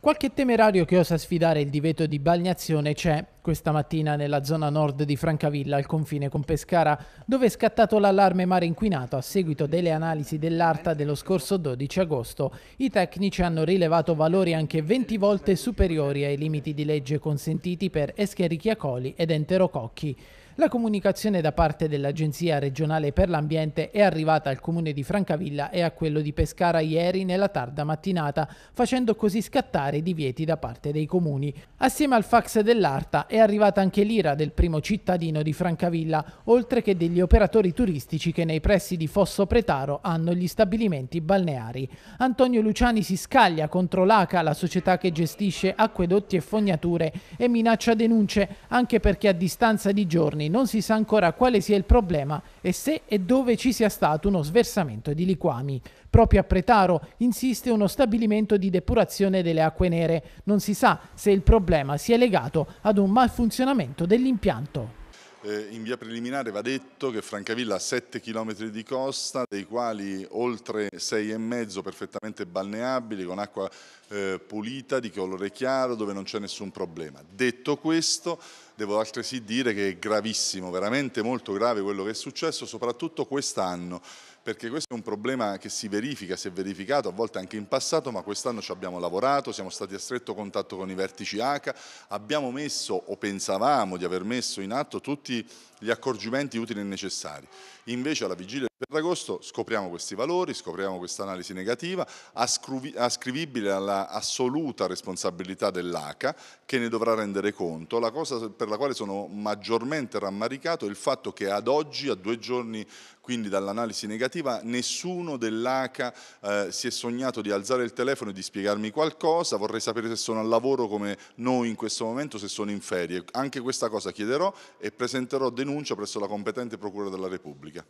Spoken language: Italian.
Qualche temerario che osa sfidare il divieto di balneazione c'è, questa mattina nella zona nord di Francavilla al confine con Pescara, dove è scattato l'allarme mare inquinato a seguito delle analisi dell'ARTA dello scorso 12 agosto. I tecnici hanno rilevato valori anche 20 volte superiori ai limiti di legge consentiti per Escherichiacoli ed Enterococchi. La comunicazione da parte dell'Agenzia regionale per l'ambiente è arrivata al comune di Francavilla e a quello di Pescara ieri nella tarda mattinata, facendo così scattare i divieti da parte dei comuni. Assieme al fax dell'ARTA è è arrivata anche l'ira del primo cittadino di Francavilla, oltre che degli operatori turistici che nei pressi di Fosso Pretaro hanno gli stabilimenti balneari. Antonio Luciani si scaglia contro l'ACA, la società che gestisce acquedotti e fognature, e minaccia denunce anche perché a distanza di giorni non si sa ancora quale sia il problema e se e dove ci sia stato uno sversamento di liquami. Proprio a Pretaro insiste uno stabilimento di depurazione delle acque nere. Non si sa se il problema sia legato ad un malfunzionamento dell'impianto. Eh, in via preliminare va detto che Francavilla ha 7 km di costa, dei quali oltre e 6,5 perfettamente balneabili, con acqua eh, pulita, di colore chiaro, dove non c'è nessun problema. Detto questo, Devo altresì dire che è gravissimo, veramente molto grave quello che è successo, soprattutto quest'anno, perché questo è un problema che si verifica, si è verificato a volte anche in passato, ma quest'anno ci abbiamo lavorato, siamo stati a stretto contatto con i vertici H, abbiamo messo o pensavamo di aver messo in atto tutti gli accorgimenti utili e necessari. Invece alla vigilia per agosto scopriamo questi valori, scopriamo questa analisi negativa, ascrivibile all'assoluta responsabilità dell'ACA che ne dovrà rendere conto. La cosa per la quale sono maggiormente rammaricato è il fatto che ad oggi, a due giorni quindi dall'analisi negativa, nessuno dell'ACA eh, si è sognato di alzare il telefono e di spiegarmi qualcosa, vorrei sapere se sono al lavoro come noi in questo momento, se sono in ferie. Anche questa cosa chiederò e presenterò denuncia presso la competente Procura della Repubblica.